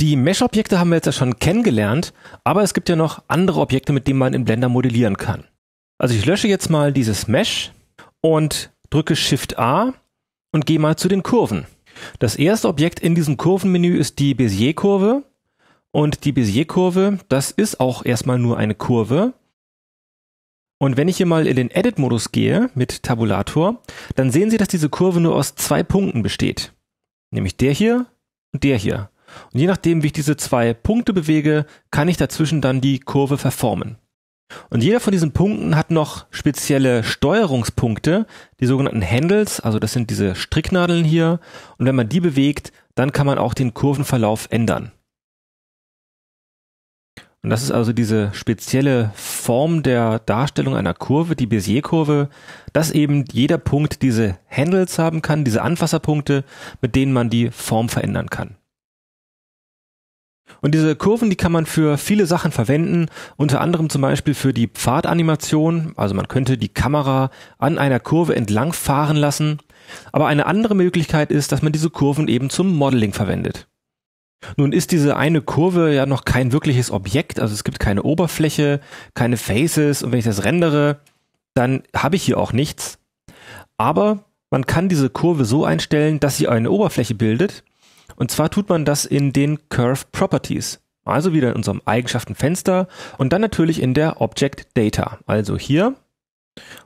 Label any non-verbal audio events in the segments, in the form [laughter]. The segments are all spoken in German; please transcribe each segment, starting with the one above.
Die Mesh-Objekte haben wir jetzt ja schon kennengelernt, aber es gibt ja noch andere Objekte, mit denen man in Blender modellieren kann. Also ich lösche jetzt mal dieses Mesh und drücke Shift A und gehe mal zu den Kurven. Das erste Objekt in diesem Kurvenmenü ist die Bezier-Kurve. Und die Bezier-Kurve, das ist auch erstmal nur eine Kurve. Und wenn ich hier mal in den Edit-Modus gehe mit Tabulator, dann sehen Sie, dass diese Kurve nur aus zwei Punkten besteht. Nämlich der hier und der hier. Und je nachdem, wie ich diese zwei Punkte bewege, kann ich dazwischen dann die Kurve verformen. Und jeder von diesen Punkten hat noch spezielle Steuerungspunkte, die sogenannten Handles, also das sind diese Stricknadeln hier. Und wenn man die bewegt, dann kann man auch den Kurvenverlauf ändern. Und das ist also diese spezielle Form der Darstellung einer Kurve, die Bézier-Kurve, dass eben jeder Punkt diese Handles haben kann, diese Anfasserpunkte, mit denen man die Form verändern kann. Und diese Kurven, die kann man für viele Sachen verwenden, unter anderem zum Beispiel für die Pfadanimation. Also man könnte die Kamera an einer Kurve entlang fahren lassen. Aber eine andere Möglichkeit ist, dass man diese Kurven eben zum Modeling verwendet. Nun ist diese eine Kurve ja noch kein wirkliches Objekt, also es gibt keine Oberfläche, keine Faces und wenn ich das rendere, dann habe ich hier auch nichts. Aber man kann diese Kurve so einstellen, dass sie eine Oberfläche bildet und zwar tut man das in den Curve Properties. Also wieder in unserem Eigenschaftenfenster und dann natürlich in der Object Data. Also hier.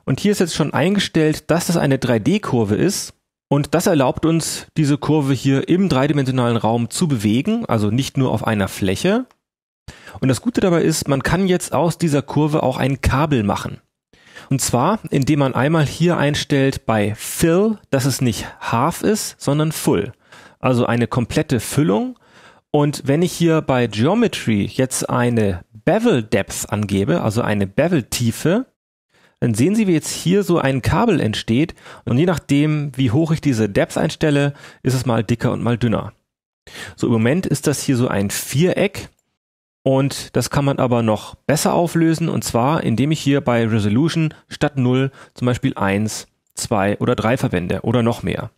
Und hier ist jetzt schon eingestellt, dass das eine 3D-Kurve ist. Und das erlaubt uns, diese Kurve hier im dreidimensionalen Raum zu bewegen, also nicht nur auf einer Fläche. Und das Gute dabei ist, man kann jetzt aus dieser Kurve auch ein Kabel machen. Und zwar, indem man einmal hier einstellt bei Fill, dass es nicht Half ist, sondern Full also eine komplette Füllung. Und wenn ich hier bei Geometry jetzt eine Bevel Depth angebe, also eine Bevel Tiefe, dann sehen Sie, wie jetzt hier so ein Kabel entsteht. Und je nachdem, wie hoch ich diese Depth einstelle, ist es mal dicker und mal dünner. So im Moment ist das hier so ein Viereck. Und das kann man aber noch besser auflösen. Und zwar, indem ich hier bei Resolution statt 0 zum Beispiel 1, 2 oder 3 verwende oder noch mehr.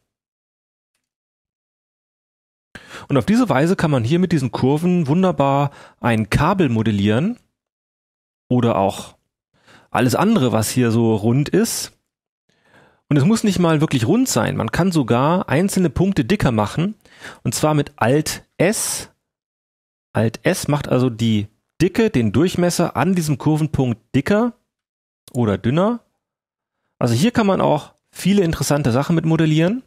Und auf diese Weise kann man hier mit diesen Kurven wunderbar ein Kabel modellieren oder auch alles andere, was hier so rund ist. Und es muss nicht mal wirklich rund sein. Man kann sogar einzelne Punkte dicker machen. Und zwar mit Alt S. Alt S macht also die Dicke, den Durchmesser an diesem Kurvenpunkt dicker oder dünner. Also hier kann man auch viele interessante Sachen mit modellieren.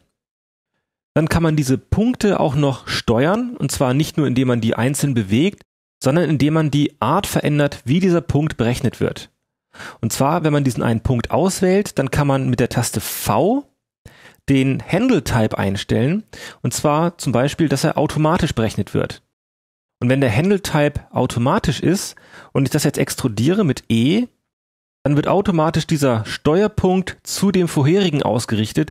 Dann kann man diese Punkte auch noch steuern, und zwar nicht nur indem man die einzeln bewegt, sondern indem man die Art verändert, wie dieser Punkt berechnet wird. Und zwar, wenn man diesen einen Punkt auswählt, dann kann man mit der Taste V den Handle Type einstellen, und zwar zum Beispiel, dass er automatisch berechnet wird. Und wenn der Handle Type automatisch ist und ich das jetzt extrudiere mit E, dann wird automatisch dieser Steuerpunkt zu dem vorherigen ausgerichtet,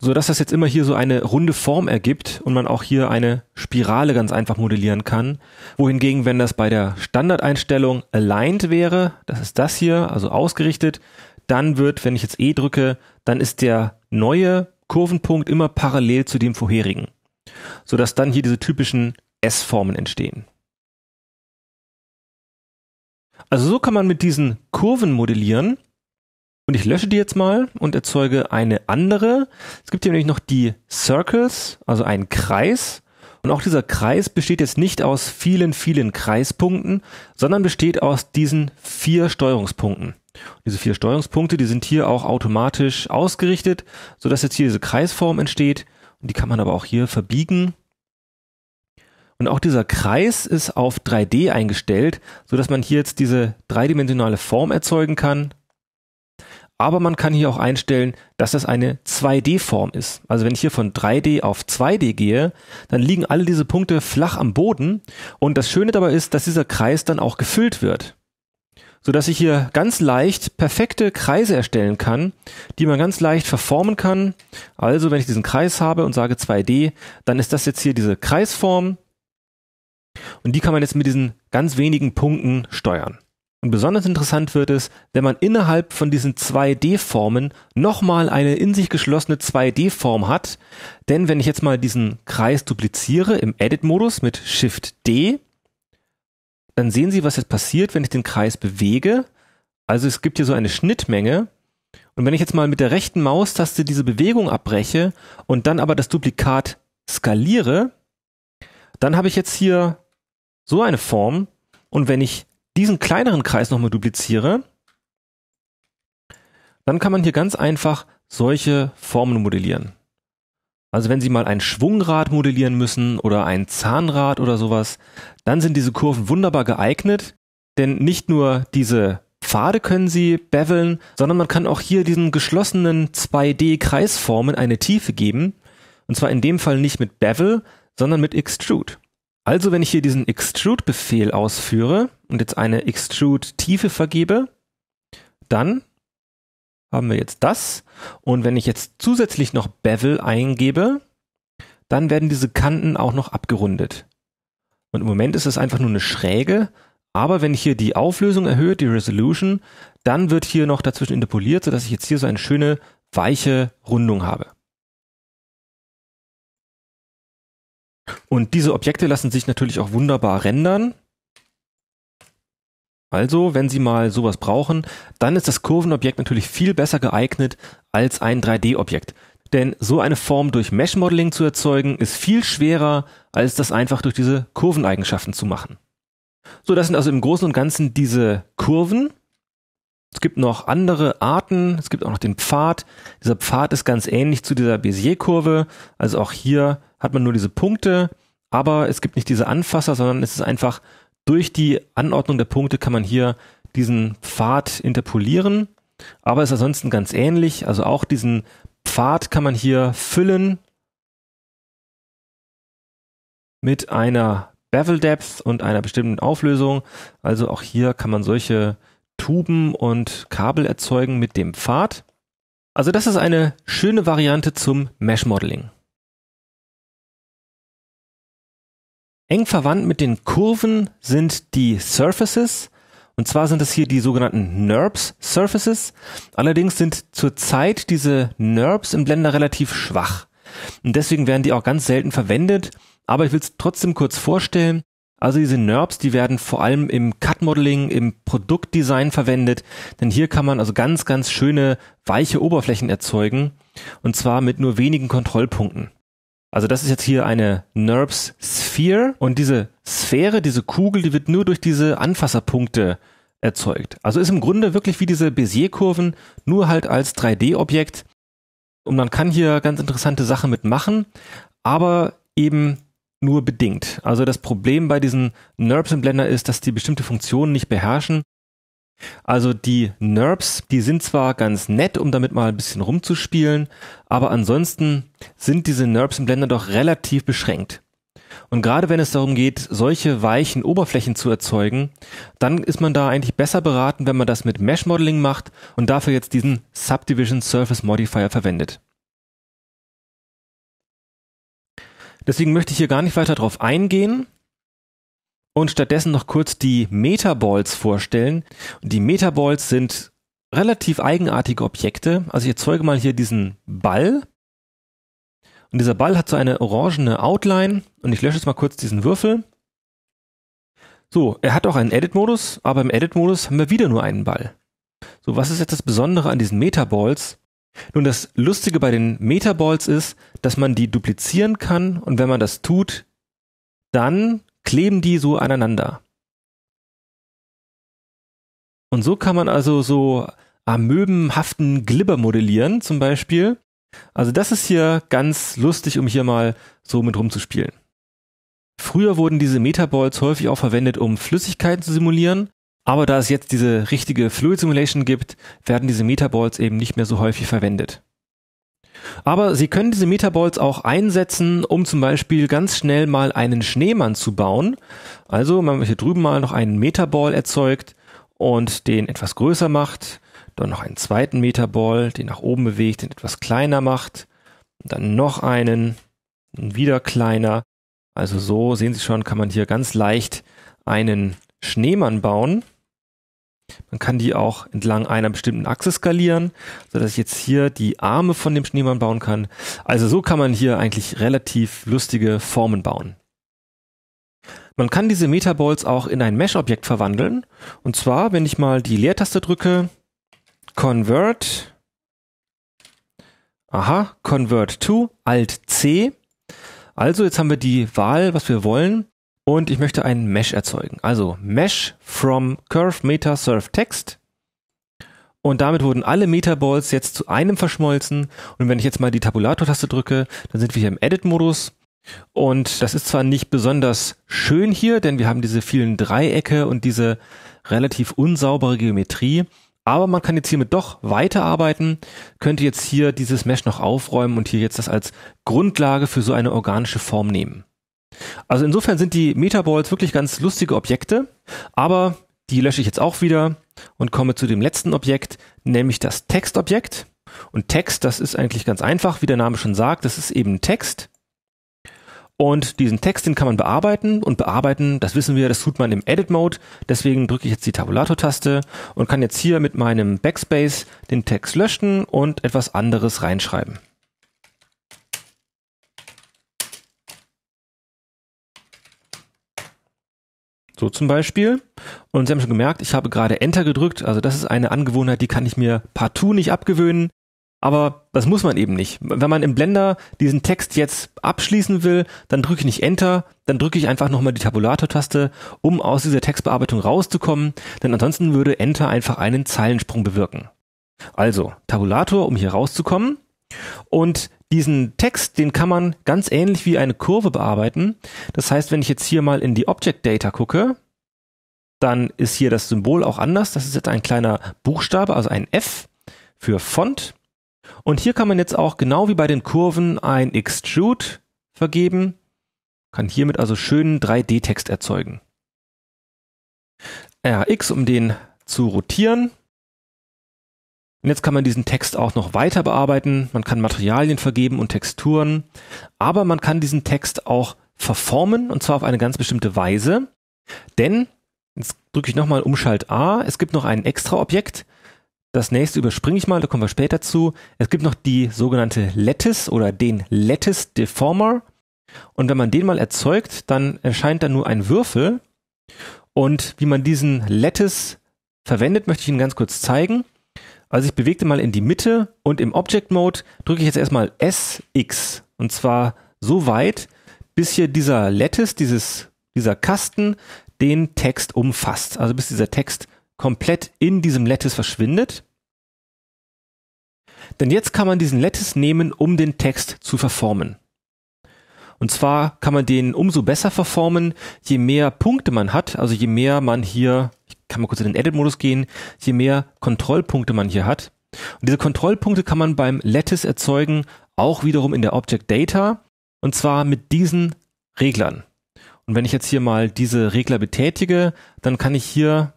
so dass das jetzt immer hier so eine runde Form ergibt und man auch hier eine Spirale ganz einfach modellieren kann. Wohingegen, wenn das bei der Standardeinstellung aligned wäre, das ist das hier, also ausgerichtet, dann wird, wenn ich jetzt E drücke, dann ist der neue Kurvenpunkt immer parallel zu dem vorherigen, so dass dann hier diese typischen S-Formen entstehen. Also so kann man mit diesen Kurven modellieren und ich lösche die jetzt mal und erzeuge eine andere. Es gibt hier nämlich noch die Circles, also einen Kreis. Und auch dieser Kreis besteht jetzt nicht aus vielen, vielen Kreispunkten, sondern besteht aus diesen vier Steuerungspunkten. Und diese vier Steuerungspunkte, die sind hier auch automatisch ausgerichtet, sodass jetzt hier diese Kreisform entsteht. Und die kann man aber auch hier verbiegen. Und auch dieser Kreis ist auf 3D eingestellt, sodass man hier jetzt diese dreidimensionale Form erzeugen kann aber man kann hier auch einstellen, dass das eine 2D-Form ist. Also wenn ich hier von 3D auf 2D gehe, dann liegen alle diese Punkte flach am Boden. Und das Schöne dabei ist, dass dieser Kreis dann auch gefüllt wird. Sodass ich hier ganz leicht perfekte Kreise erstellen kann, die man ganz leicht verformen kann. Also wenn ich diesen Kreis habe und sage 2D, dann ist das jetzt hier diese Kreisform. Und die kann man jetzt mit diesen ganz wenigen Punkten steuern. Und besonders interessant wird es, wenn man innerhalb von diesen 2D-Formen nochmal eine in sich geschlossene 2D-Form hat. Denn wenn ich jetzt mal diesen Kreis dupliziere im Edit-Modus mit Shift D, dann sehen Sie, was jetzt passiert, wenn ich den Kreis bewege. Also es gibt hier so eine Schnittmenge. Und wenn ich jetzt mal mit der rechten Maustaste diese Bewegung abbreche und dann aber das Duplikat skaliere, dann habe ich jetzt hier so eine Form. Und wenn ich diesen kleineren Kreis nochmal dupliziere, dann kann man hier ganz einfach solche Formen modellieren. Also wenn Sie mal ein Schwungrad modellieren müssen oder ein Zahnrad oder sowas, dann sind diese Kurven wunderbar geeignet, denn nicht nur diese Pfade können Sie beveln, sondern man kann auch hier diesen geschlossenen 2D-Kreisformen eine Tiefe geben. Und zwar in dem Fall nicht mit Bevel, sondern mit Extrude. Also wenn ich hier diesen Extrude-Befehl ausführe und jetzt eine Extrude-Tiefe vergebe, dann haben wir jetzt das. Und wenn ich jetzt zusätzlich noch Bevel eingebe, dann werden diese Kanten auch noch abgerundet. Und im Moment ist es einfach nur eine Schräge, aber wenn ich hier die Auflösung erhöhe, die Resolution, dann wird hier noch dazwischen interpoliert, sodass ich jetzt hier so eine schöne weiche Rundung habe. Und diese Objekte lassen sich natürlich auch wunderbar rendern. Also, wenn Sie mal sowas brauchen, dann ist das Kurvenobjekt natürlich viel besser geeignet als ein 3D-Objekt. Denn so eine Form durch Mesh-Modeling zu erzeugen, ist viel schwerer, als das einfach durch diese Kurveneigenschaften zu machen. So, das sind also im Großen und Ganzen diese Kurven. Es gibt noch andere Arten, es gibt auch noch den Pfad. Dieser Pfad ist ganz ähnlich zu dieser Bézier-Kurve. Also auch hier hat man nur diese Punkte aber es gibt nicht diese Anfasser, sondern es ist einfach durch die Anordnung der Punkte kann man hier diesen Pfad interpolieren, aber es ist ansonsten ganz ähnlich. Also auch diesen Pfad kann man hier füllen mit einer Bevel Depth und einer bestimmten Auflösung. Also auch hier kann man solche Tuben und Kabel erzeugen mit dem Pfad. Also das ist eine schöne Variante zum Mesh Modeling. Eng verwandt mit den Kurven sind die Surfaces. Und zwar sind das hier die sogenannten NURBS Surfaces. Allerdings sind zurzeit diese NURBS im Blender relativ schwach. Und deswegen werden die auch ganz selten verwendet. Aber ich will es trotzdem kurz vorstellen. Also diese NURBS, die werden vor allem im Cut-Modeling, im Produktdesign verwendet, denn hier kann man also ganz, ganz schöne weiche Oberflächen erzeugen und zwar mit nur wenigen Kontrollpunkten. Also das ist jetzt hier eine NURBS Sphere und diese Sphäre, diese Kugel, die wird nur durch diese Anfasserpunkte erzeugt. Also ist im Grunde wirklich wie diese bézier kurven nur halt als 3D-Objekt. Und man kann hier ganz interessante Sachen mitmachen, aber eben nur bedingt. Also das Problem bei diesen NURBS im Blender ist, dass die bestimmte Funktionen nicht beherrschen also die NURBS, die sind zwar ganz nett, um damit mal ein bisschen rumzuspielen, aber ansonsten sind diese NURBS im Blender doch relativ beschränkt. Und gerade wenn es darum geht, solche weichen Oberflächen zu erzeugen, dann ist man da eigentlich besser beraten, wenn man das mit Mesh Modeling macht und dafür jetzt diesen Subdivision Surface Modifier verwendet. Deswegen möchte ich hier gar nicht weiter drauf eingehen und stattdessen noch kurz die Metaballs vorstellen. Und die Metaballs sind relativ eigenartige Objekte. Also ich erzeuge mal hier diesen Ball. Und dieser Ball hat so eine orangene Outline. Und ich lösche jetzt mal kurz diesen Würfel. So, er hat auch einen Edit-Modus, aber im Edit-Modus haben wir wieder nur einen Ball. So, was ist jetzt das Besondere an diesen Metaballs? Nun, das Lustige bei den Metaballs ist, dass man die duplizieren kann und wenn man das tut, dann kleben die so aneinander. Und so kann man also so amöbenhaften Glibber modellieren, zum Beispiel. Also das ist hier ganz lustig, um hier mal so mit rumzuspielen. Früher wurden diese Metaballs häufig auch verwendet, um Flüssigkeiten zu simulieren, aber da es jetzt diese richtige Fluid Simulation gibt, werden diese Metaballs eben nicht mehr so häufig verwendet. Aber Sie können diese Metaballs auch einsetzen, um zum Beispiel ganz schnell mal einen Schneemann zu bauen. Also, wenn man hier drüben mal noch einen Metaball erzeugt und den etwas größer macht, dann noch einen zweiten Metaball, den nach oben bewegt, den etwas kleiner macht, dann noch einen, wieder kleiner. Also so, sehen Sie schon, kann man hier ganz leicht einen Schneemann bauen. Man kann die auch entlang einer bestimmten Achse skalieren, sodass ich jetzt hier die Arme von dem Schneemann bauen kann. Also so kann man hier eigentlich relativ lustige Formen bauen. Man kann diese Metaballs auch in ein Mesh-Objekt verwandeln. Und zwar, wenn ich mal die Leertaste drücke, Convert, aha, Convert to, Alt C. Also jetzt haben wir die Wahl, was wir wollen und ich möchte einen Mesh erzeugen. Also Mesh from Curve Meta Surf Text. Und damit wurden alle Metaballs jetzt zu einem verschmolzen. Und wenn ich jetzt mal die Tabulator-Taste drücke, dann sind wir hier im Edit-Modus. Und das ist zwar nicht besonders schön hier, denn wir haben diese vielen Dreiecke und diese relativ unsaubere Geometrie. Aber man kann jetzt hiermit doch weiterarbeiten, könnte jetzt hier dieses Mesh noch aufräumen und hier jetzt das als Grundlage für so eine organische Form nehmen. Also insofern sind die Metaballs wirklich ganz lustige Objekte, aber die lösche ich jetzt auch wieder und komme zu dem letzten Objekt, nämlich das Textobjekt. Und Text, das ist eigentlich ganz einfach, wie der Name schon sagt, das ist eben Text. Und diesen Text, den kann man bearbeiten und bearbeiten, das wissen wir, das tut man im Edit Mode. Deswegen drücke ich jetzt die Tabulator-Taste und kann jetzt hier mit meinem Backspace den Text löschen und etwas anderes reinschreiben. So zum Beispiel. Und Sie haben schon gemerkt, ich habe gerade Enter gedrückt. Also das ist eine Angewohnheit, die kann ich mir partout nicht abgewöhnen. Aber das muss man eben nicht. Wenn man im Blender diesen Text jetzt abschließen will, dann drücke ich nicht Enter, dann drücke ich einfach nochmal die Tabulator-Taste, um aus dieser Textbearbeitung rauszukommen, denn ansonsten würde Enter einfach einen Zeilensprung bewirken. Also, Tabulator, um hier rauszukommen. Und diesen Text, den kann man ganz ähnlich wie eine Kurve bearbeiten. Das heißt, wenn ich jetzt hier mal in die Object Data gucke, dann ist hier das Symbol auch anders. Das ist jetzt ein kleiner Buchstabe, also ein F für Font. Und hier kann man jetzt auch genau wie bei den Kurven ein Extrude vergeben, kann hiermit also schönen 3D-Text erzeugen. RX, um den zu rotieren. Und jetzt kann man diesen Text auch noch weiter bearbeiten. Man kann Materialien vergeben und Texturen. Aber man kann diesen Text auch verformen und zwar auf eine ganz bestimmte Weise. Denn, jetzt drücke ich nochmal Umschalt A, es gibt noch ein extra Objekt. Das nächste überspringe ich mal, da kommen wir später zu. Es gibt noch die sogenannte Lattice oder den Lattice Deformer. Und wenn man den mal erzeugt, dann erscheint da nur ein Würfel. Und wie man diesen Lattice verwendet, möchte ich Ihnen ganz kurz zeigen. Also ich bewegte mal in die Mitte und im Object Mode drücke ich jetzt erstmal SX und zwar so weit, bis hier dieser Lattice, dieses, dieser Kasten den Text umfasst. Also bis dieser Text komplett in diesem Lattice verschwindet. Denn jetzt kann man diesen Lattice nehmen, um den Text zu verformen. Und zwar kann man den umso besser verformen, je mehr Punkte man hat, also je mehr man hier kann man kurz in den Edit-Modus gehen, je mehr Kontrollpunkte man hier hat. Und diese Kontrollpunkte kann man beim Lattice erzeugen, auch wiederum in der Object Data, und zwar mit diesen Reglern. Und wenn ich jetzt hier mal diese Regler betätige, dann kann ich hier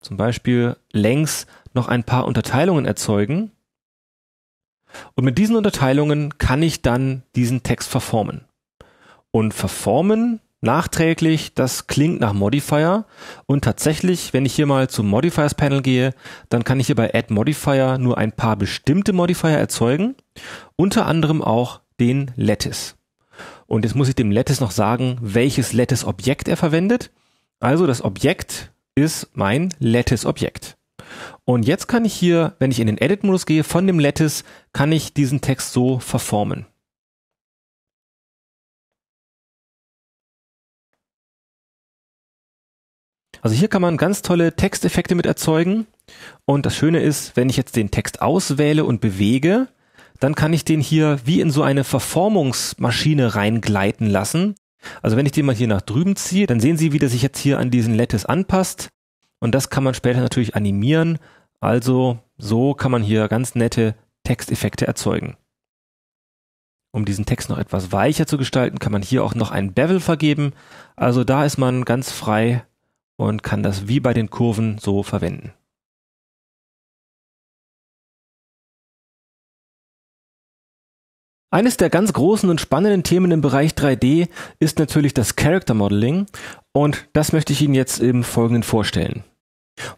zum Beispiel längs noch ein paar Unterteilungen erzeugen. Und mit diesen Unterteilungen kann ich dann diesen Text verformen. Und verformen nachträglich, das klingt nach Modifier. Und tatsächlich, wenn ich hier mal zum Modifiers Panel gehe, dann kann ich hier bei Add Modifier nur ein paar bestimmte Modifier erzeugen. Unter anderem auch den Lattice. Und jetzt muss ich dem Lattice noch sagen, welches Lattice Objekt er verwendet. Also das Objekt ist mein Lattice Objekt. Und jetzt kann ich hier, wenn ich in den Edit-Modus gehe, von dem Lattice kann ich diesen Text so verformen. Also hier kann man ganz tolle Texteffekte mit erzeugen. Und das Schöne ist, wenn ich jetzt den Text auswähle und bewege, dann kann ich den hier wie in so eine Verformungsmaschine reingleiten lassen. Also wenn ich den mal hier nach drüben ziehe, dann sehen Sie, wie der sich jetzt hier an diesen Lattice anpasst. Und das kann man später natürlich animieren. Also so kann man hier ganz nette Texteffekte erzeugen. Um diesen Text noch etwas weicher zu gestalten, kann man hier auch noch einen Bevel vergeben. Also da ist man ganz frei und kann das wie bei den Kurven so verwenden. Eines der ganz großen und spannenden Themen im Bereich 3D ist natürlich das Character Modeling und das möchte ich Ihnen jetzt im Folgenden vorstellen.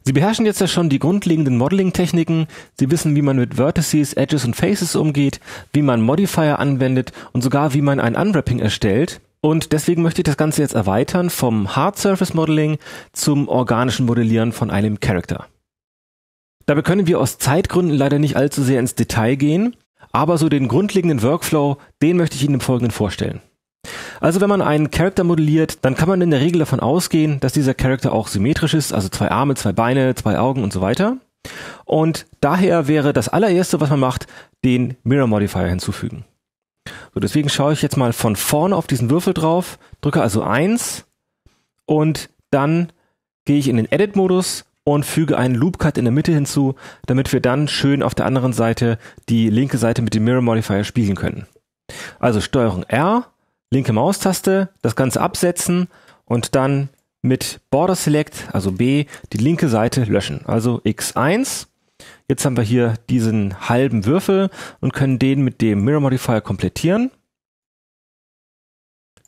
Sie beherrschen jetzt ja schon die grundlegenden Modeling-Techniken, Sie wissen, wie man mit Vertices, Edges und Faces umgeht, wie man Modifier anwendet und sogar wie man ein Unwrapping erstellt und deswegen möchte ich das Ganze jetzt erweitern vom Hard Surface Modeling zum organischen Modellieren von einem Character. Dabei können wir aus Zeitgründen leider nicht allzu sehr ins Detail gehen, aber so den grundlegenden Workflow, den möchte ich Ihnen im Folgenden vorstellen. Also wenn man einen Charakter modelliert, dann kann man in der Regel davon ausgehen, dass dieser Charakter auch symmetrisch ist, also zwei Arme, zwei Beine, zwei Augen und so weiter. Und daher wäre das allererste, was man macht, den Mirror Modifier hinzufügen. So, deswegen schaue ich jetzt mal von vorne auf diesen Würfel drauf, drücke also eins und dann gehe ich in den Edit-Modus und füge einen Loop-Cut in der Mitte hinzu, damit wir dann schön auf der anderen Seite die linke Seite mit dem Mirror Modifier spiegeln können. Also Steuerung R, linke Maustaste, das Ganze absetzen und dann mit Border Select, also B, die linke Seite löschen. Also X1 Jetzt haben wir hier diesen halben Würfel und können den mit dem Mirror Modifier komplettieren.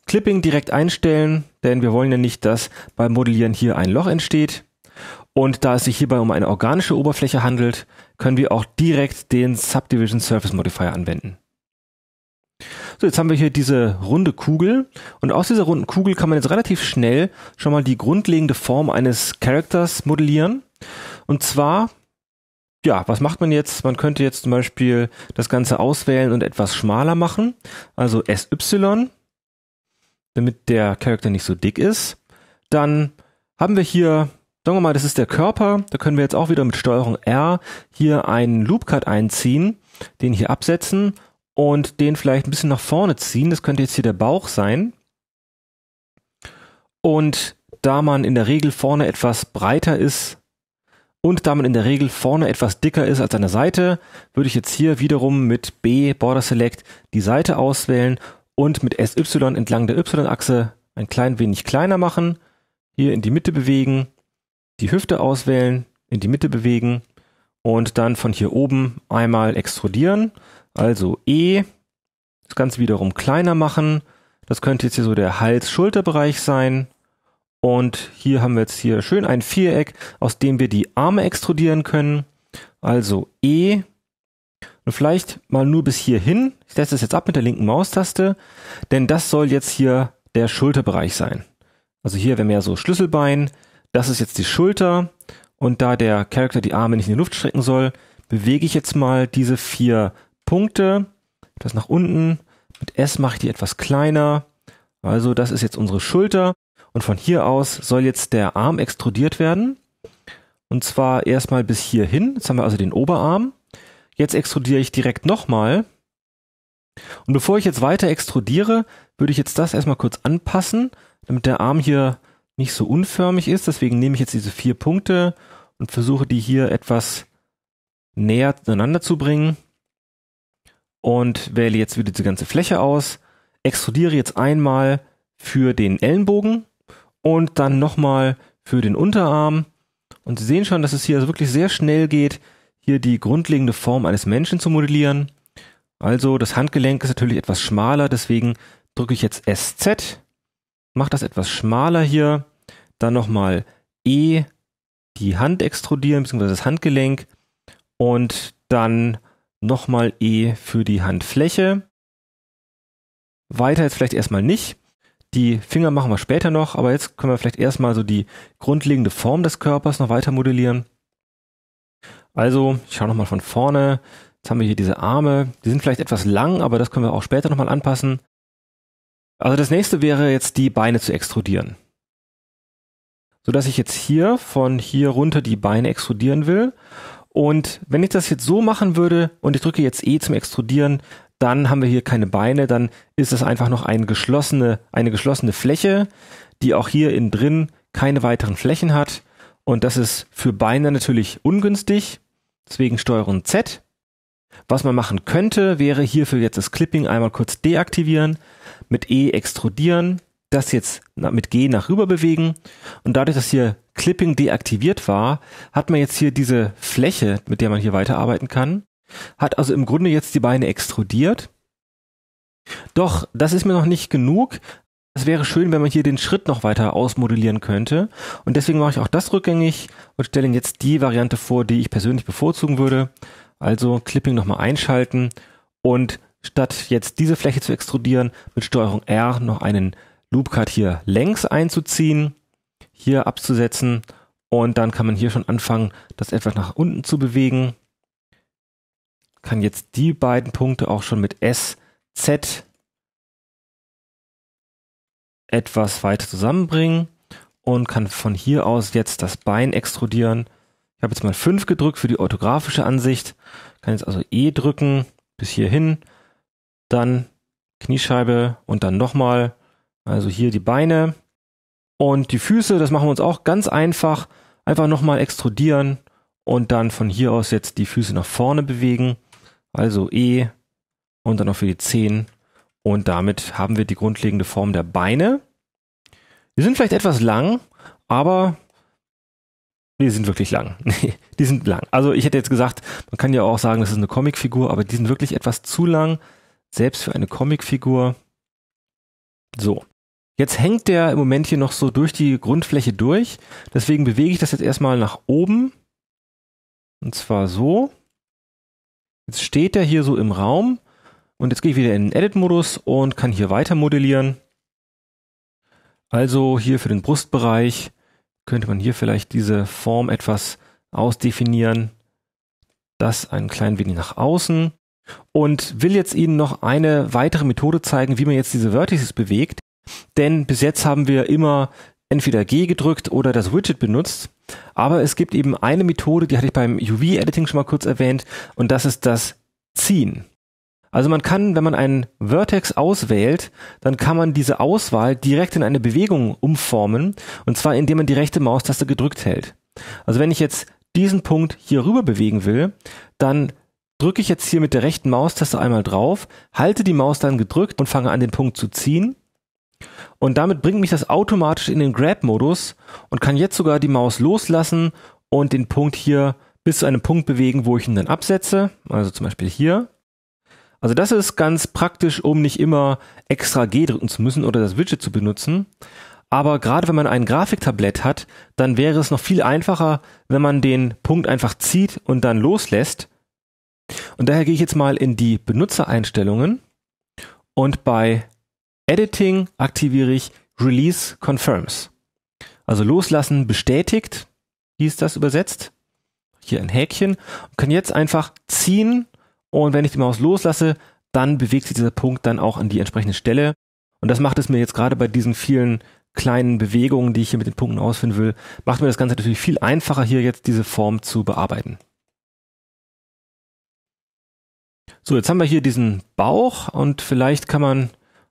Clipping direkt einstellen, denn wir wollen ja nicht, dass beim Modellieren hier ein Loch entsteht. Und da es sich hierbei um eine organische Oberfläche handelt, können wir auch direkt den Subdivision Surface Modifier anwenden. So, jetzt haben wir hier diese runde Kugel und aus dieser runden Kugel kann man jetzt relativ schnell schon mal die grundlegende Form eines Charakters modellieren. Und zwar ja, was macht man jetzt? Man könnte jetzt zum Beispiel das Ganze auswählen und etwas schmaler machen. Also SY, damit der Charakter nicht so dick ist. Dann haben wir hier, sagen wir mal, das ist der Körper. Da können wir jetzt auch wieder mit Steuerung R hier einen Loopcut einziehen, den hier absetzen und den vielleicht ein bisschen nach vorne ziehen. Das könnte jetzt hier der Bauch sein. Und da man in der Regel vorne etwas breiter ist und da man in der Regel vorne etwas dicker ist als an der Seite, würde ich jetzt hier wiederum mit B Border Select die Seite auswählen und mit SY entlang der Y-Achse ein klein wenig kleiner machen, hier in die Mitte bewegen, die Hüfte auswählen, in die Mitte bewegen und dann von hier oben einmal extrudieren. Also E, das Ganze wiederum kleiner machen. Das könnte jetzt hier so der Hals-Schulterbereich sein. Und hier haben wir jetzt hier schön ein Viereck, aus dem wir die Arme extrudieren können. Also E. Und vielleicht mal nur bis hierhin. Ich setze das jetzt ab mit der linken Maustaste, denn das soll jetzt hier der Schulterbereich sein. Also hier wäre mehr so Schlüsselbein. Das ist jetzt die Schulter. Und da der Charakter die Arme nicht in die Luft strecken soll, bewege ich jetzt mal diese vier Punkte. Das nach unten. Mit S mache ich die etwas kleiner. Also das ist jetzt unsere Schulter. Und von hier aus soll jetzt der Arm extrudiert werden. Und zwar erstmal bis hierhin. Jetzt haben wir also den Oberarm. Jetzt extrudiere ich direkt nochmal. Und bevor ich jetzt weiter extrudiere, würde ich jetzt das erstmal kurz anpassen, damit der Arm hier nicht so unförmig ist. Deswegen nehme ich jetzt diese vier Punkte und versuche die hier etwas näher zueinander zu bringen. Und wähle jetzt wieder diese ganze Fläche aus. Extrudiere jetzt einmal für den Ellenbogen und dann nochmal für den Unterarm. Und Sie sehen schon, dass es hier also wirklich sehr schnell geht, hier die grundlegende Form eines Menschen zu modellieren. Also das Handgelenk ist natürlich etwas schmaler, deswegen drücke ich jetzt SZ, mache das etwas schmaler hier, dann nochmal E, die Hand extrudieren, beziehungsweise das Handgelenk und dann nochmal E für die Handfläche. Weiter jetzt vielleicht erstmal nicht. Die Finger machen wir später noch, aber jetzt können wir vielleicht erstmal so die grundlegende Form des Körpers noch weiter modellieren. Also, ich schaue nochmal von vorne. Jetzt haben wir hier diese Arme. Die sind vielleicht etwas lang, aber das können wir auch später nochmal anpassen. Also das nächste wäre jetzt die Beine zu extrudieren. Sodass ich jetzt hier von hier runter die Beine extrudieren will. Und wenn ich das jetzt so machen würde und ich drücke jetzt E zum Extrudieren, dann haben wir hier keine Beine, dann ist es einfach noch eine geschlossene, eine geschlossene Fläche, die auch hier innen drin keine weiteren Flächen hat. Und das ist für Beine natürlich ungünstig. Deswegen Steuerung Z. Was man machen könnte, wäre hierfür jetzt das Clipping einmal kurz deaktivieren, mit E extrudieren, das jetzt mit G nach rüber bewegen. Und dadurch, dass hier Clipping deaktiviert war, hat man jetzt hier diese Fläche, mit der man hier weiterarbeiten kann hat also im Grunde jetzt die Beine extrudiert. Doch, das ist mir noch nicht genug. Es wäre schön, wenn man hier den Schritt noch weiter ausmodellieren könnte. Und deswegen mache ich auch das rückgängig und stelle jetzt die Variante vor, die ich persönlich bevorzugen würde. Also Clipping nochmal einschalten und statt jetzt diese Fläche zu extrudieren, mit Steuerung R noch einen Loopcut hier längs einzuziehen, hier abzusetzen und dann kann man hier schon anfangen, das etwas nach unten zu bewegen kann jetzt die beiden Punkte auch schon mit SZ etwas weiter zusammenbringen und kann von hier aus jetzt das Bein extrudieren. Ich habe jetzt mal 5 gedrückt für die orthografische Ansicht, kann jetzt also E drücken bis hierhin, dann Kniescheibe und dann nochmal, also hier die Beine und die Füße, das machen wir uns auch ganz einfach, einfach nochmal extrudieren und dann von hier aus jetzt die Füße nach vorne bewegen also E und dann noch für die Zehen. Und damit haben wir die grundlegende Form der Beine. Die sind vielleicht etwas lang, aber die sind wirklich lang. [laughs] die sind lang. Also ich hätte jetzt gesagt, man kann ja auch sagen, das ist eine Comicfigur, aber die sind wirklich etwas zu lang, selbst für eine Comicfigur. So. Jetzt hängt der im Moment hier noch so durch die Grundfläche durch. Deswegen bewege ich das jetzt erstmal nach oben. Und zwar so. Jetzt steht er hier so im Raum und jetzt gehe ich wieder in den Edit-Modus und kann hier weiter modellieren. Also hier für den Brustbereich könnte man hier vielleicht diese Form etwas ausdefinieren. Das ein klein wenig nach außen. Und will jetzt Ihnen noch eine weitere Methode zeigen, wie man jetzt diese Vertices bewegt. Denn bis jetzt haben wir immer entweder G gedrückt oder das Widget benutzt. Aber es gibt eben eine Methode, die hatte ich beim UV-Editing schon mal kurz erwähnt, und das ist das Ziehen. Also man kann, wenn man einen Vertex auswählt, dann kann man diese Auswahl direkt in eine Bewegung umformen, und zwar indem man die rechte Maustaste gedrückt hält. Also wenn ich jetzt diesen Punkt hier rüber bewegen will, dann drücke ich jetzt hier mit der rechten Maustaste einmal drauf, halte die Maus dann gedrückt und fange an, den Punkt zu ziehen. Und damit bringt mich das automatisch in den Grab-Modus und kann jetzt sogar die Maus loslassen und den Punkt hier bis zu einem Punkt bewegen, wo ich ihn dann absetze. Also zum Beispiel hier. Also das ist ganz praktisch, um nicht immer extra G drücken zu müssen oder das Widget zu benutzen. Aber gerade wenn man ein Grafiktablett hat, dann wäre es noch viel einfacher, wenn man den Punkt einfach zieht und dann loslässt. Und daher gehe ich jetzt mal in die Benutzereinstellungen und bei Editing aktiviere ich Release Confirms. Also loslassen bestätigt, hieß das übersetzt. Hier ein Häkchen und kann jetzt einfach ziehen und wenn ich die Maus loslasse, dann bewegt sich dieser Punkt dann auch an die entsprechende Stelle. Und das macht es mir jetzt gerade bei diesen vielen kleinen Bewegungen, die ich hier mit den Punkten ausführen will, macht mir das Ganze natürlich viel einfacher, hier jetzt diese Form zu bearbeiten. So, jetzt haben wir hier diesen Bauch und vielleicht kann man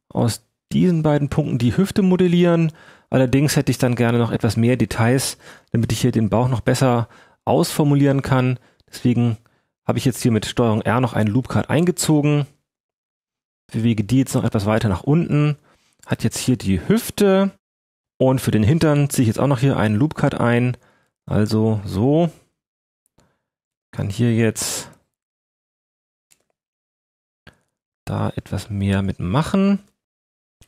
aus diesen beiden Punkten die Hüfte modellieren. Allerdings hätte ich dann gerne noch etwas mehr Details, damit ich hier den Bauch noch besser ausformulieren kann. Deswegen habe ich jetzt hier mit Steuerung R noch einen Loopcard eingezogen. Bewege die jetzt noch etwas weiter nach unten. Hat jetzt hier die Hüfte. Und für den Hintern ziehe ich jetzt auch noch hier einen Loopcut ein. Also so. Kann hier jetzt da etwas mehr mitmachen.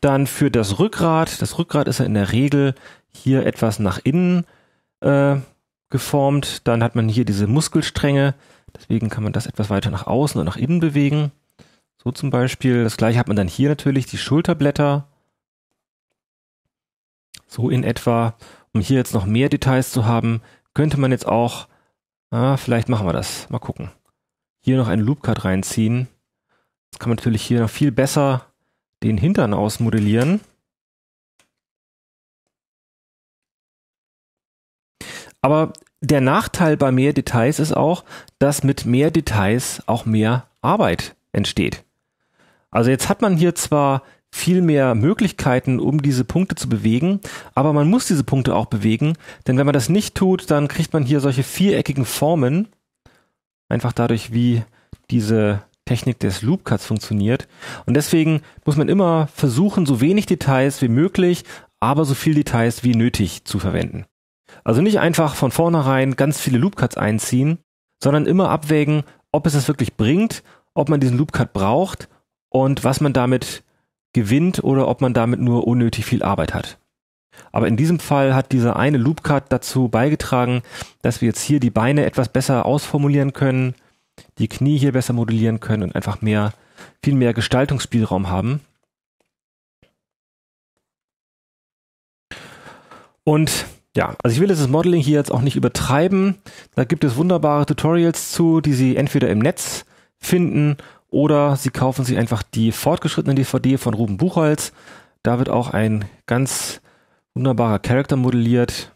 Dann für das Rückgrat. Das Rückgrat ist ja in der Regel hier etwas nach innen äh, geformt. Dann hat man hier diese Muskelstränge. Deswegen kann man das etwas weiter nach außen und nach innen bewegen. So zum Beispiel. Das gleiche hat man dann hier natürlich die Schulterblätter. So in etwa. Um hier jetzt noch mehr Details zu haben, könnte man jetzt auch, ah, vielleicht machen wir das. Mal gucken. Hier noch einen Loopcut reinziehen. Das kann man natürlich hier noch viel besser den Hintern ausmodellieren. Aber der Nachteil bei mehr Details ist auch, dass mit mehr Details auch mehr Arbeit entsteht. Also jetzt hat man hier zwar viel mehr Möglichkeiten, um diese Punkte zu bewegen, aber man muss diese Punkte auch bewegen, denn wenn man das nicht tut, dann kriegt man hier solche viereckigen Formen, einfach dadurch, wie diese Technik des Loopcuts funktioniert. Und deswegen muss man immer versuchen, so wenig Details wie möglich, aber so viel Details wie nötig zu verwenden. Also nicht einfach von vornherein ganz viele Loopcuts einziehen, sondern immer abwägen, ob es es wirklich bringt, ob man diesen Loopcut braucht und was man damit gewinnt oder ob man damit nur unnötig viel Arbeit hat. Aber in diesem Fall hat dieser eine Loopcut dazu beigetragen, dass wir jetzt hier die Beine etwas besser ausformulieren können, die Knie hier besser modellieren können und einfach mehr, viel mehr Gestaltungsspielraum haben. Und ja, also ich will dieses Modeling hier jetzt auch nicht übertreiben. Da gibt es wunderbare Tutorials zu, die Sie entweder im Netz finden oder Sie kaufen sich einfach die fortgeschrittene DVD von Ruben Buchholz. Da wird auch ein ganz wunderbarer Charakter modelliert.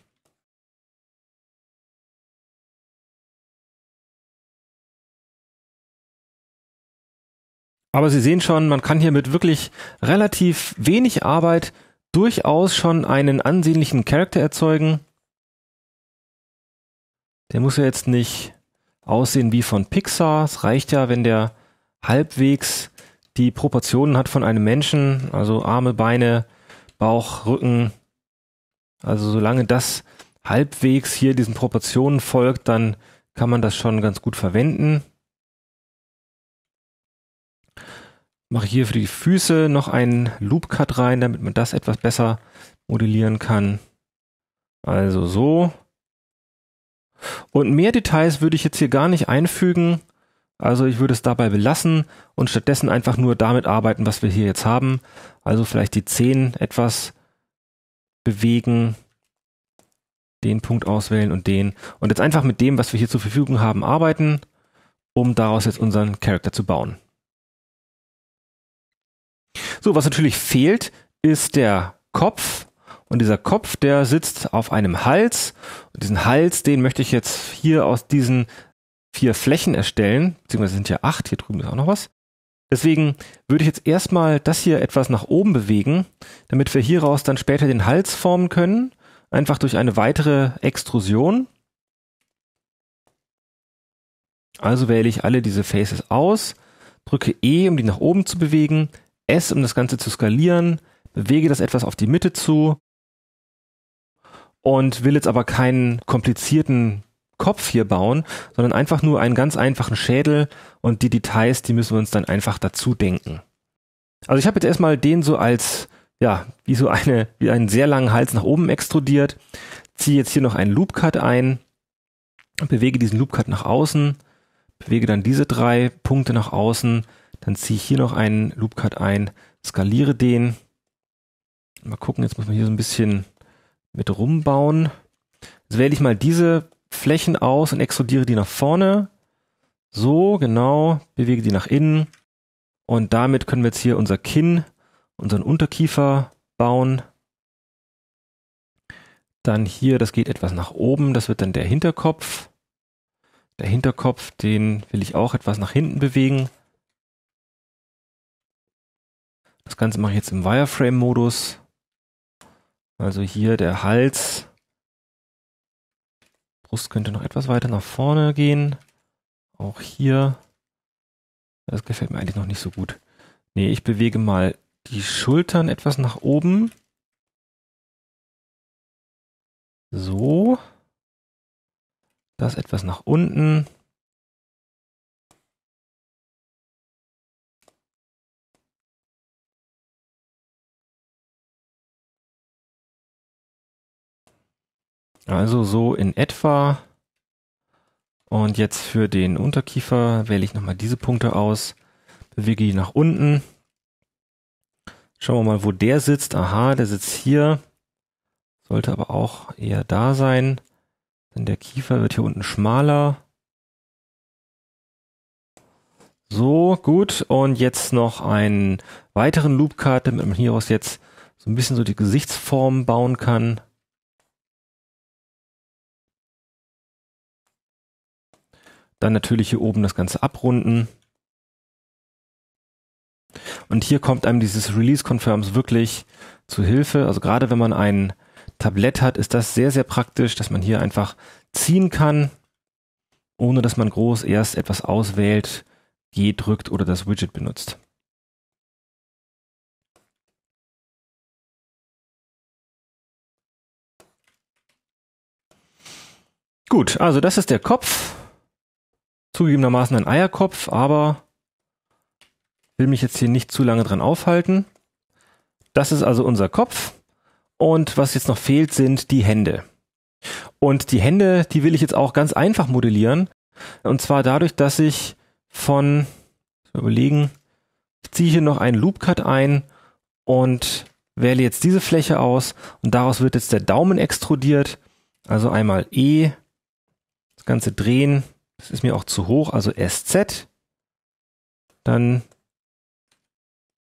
Aber Sie sehen schon, man kann hier mit wirklich relativ wenig Arbeit durchaus schon einen ansehnlichen Charakter erzeugen. Der muss ja jetzt nicht aussehen wie von Pixar. Es reicht ja, wenn der halbwegs die Proportionen hat von einem Menschen, also Arme, Beine, Bauch, Rücken. Also solange das halbwegs hier diesen Proportionen folgt, dann kann man das schon ganz gut verwenden. mache hier für die Füße noch einen Loop Cut rein, damit man das etwas besser modellieren kann. Also so. Und mehr Details würde ich jetzt hier gar nicht einfügen. Also ich würde es dabei belassen und stattdessen einfach nur damit arbeiten, was wir hier jetzt haben. Also vielleicht die Zehen etwas bewegen, den Punkt auswählen und den. Und jetzt einfach mit dem, was wir hier zur Verfügung haben, arbeiten, um daraus jetzt unseren Charakter zu bauen. So, was natürlich fehlt, ist der Kopf. Und dieser Kopf, der sitzt auf einem Hals. Und diesen Hals, den möchte ich jetzt hier aus diesen vier Flächen erstellen. Beziehungsweise sind ja acht. Hier drüben ist auch noch was. Deswegen würde ich jetzt erstmal das hier etwas nach oben bewegen, damit wir hieraus dann später den Hals formen können. Einfach durch eine weitere Extrusion. Also wähle ich alle diese Faces aus, drücke E, um die nach oben zu bewegen, S, um das Ganze zu skalieren, bewege das etwas auf die Mitte zu und will jetzt aber keinen komplizierten Kopf hier bauen, sondern einfach nur einen ganz einfachen Schädel und die Details, die müssen wir uns dann einfach dazu denken. Also ich habe jetzt erstmal den so als, ja, wie so eine, wie einen sehr langen Hals nach oben extrudiert, ziehe jetzt hier noch einen Loop Cut ein, bewege diesen Loop Cut nach außen, bewege dann diese drei Punkte nach außen, dann ziehe ich hier noch einen Loop Cut ein, skaliere den. Mal gucken, jetzt muss man hier so ein bisschen mit rumbauen. Jetzt wähle ich mal diese Flächen aus und extrudiere die nach vorne. So, genau, bewege die nach innen. Und damit können wir jetzt hier unser Kinn, unseren Unterkiefer bauen. Dann hier, das geht etwas nach oben, das wird dann der Hinterkopf. Der Hinterkopf, den will ich auch etwas nach hinten bewegen. Das Ganze mache ich jetzt im Wireframe-Modus. Also hier der Hals. Brust könnte noch etwas weiter nach vorne gehen. Auch hier. Das gefällt mir eigentlich noch nicht so gut. Nee, ich bewege mal die Schultern etwas nach oben. So. Das etwas nach unten. Also so in etwa. Und jetzt für den Unterkiefer wähle ich nochmal diese Punkte aus, bewege ihn nach unten. Schauen wir mal, wo der sitzt. Aha, der sitzt hier. Sollte aber auch eher da sein, denn der Kiefer wird hier unten schmaler. So, gut. Und jetzt noch einen weiteren Loop-Karte, damit man hier aus jetzt so ein bisschen so die Gesichtsform bauen kann. Dann natürlich hier oben das Ganze abrunden. Und hier kommt einem dieses Release Confirms wirklich zu Hilfe. Also gerade wenn man ein Tablett hat, ist das sehr, sehr praktisch, dass man hier einfach ziehen kann, ohne dass man groß erst etwas auswählt, G drückt oder das Widget benutzt. Gut, also das ist der Kopf zugegebenermaßen ein Eierkopf, aber will mich jetzt hier nicht zu lange dran aufhalten. Das ist also unser Kopf. Und was jetzt noch fehlt, sind die Hände. Und die Hände, die will ich jetzt auch ganz einfach modellieren. Und zwar dadurch, dass ich von, überlegen, ich ziehe hier noch einen Loop Cut ein und wähle jetzt diese Fläche aus und daraus wird jetzt der Daumen extrudiert. Also einmal E, das Ganze drehen das ist mir auch zu hoch, also SZ. Dann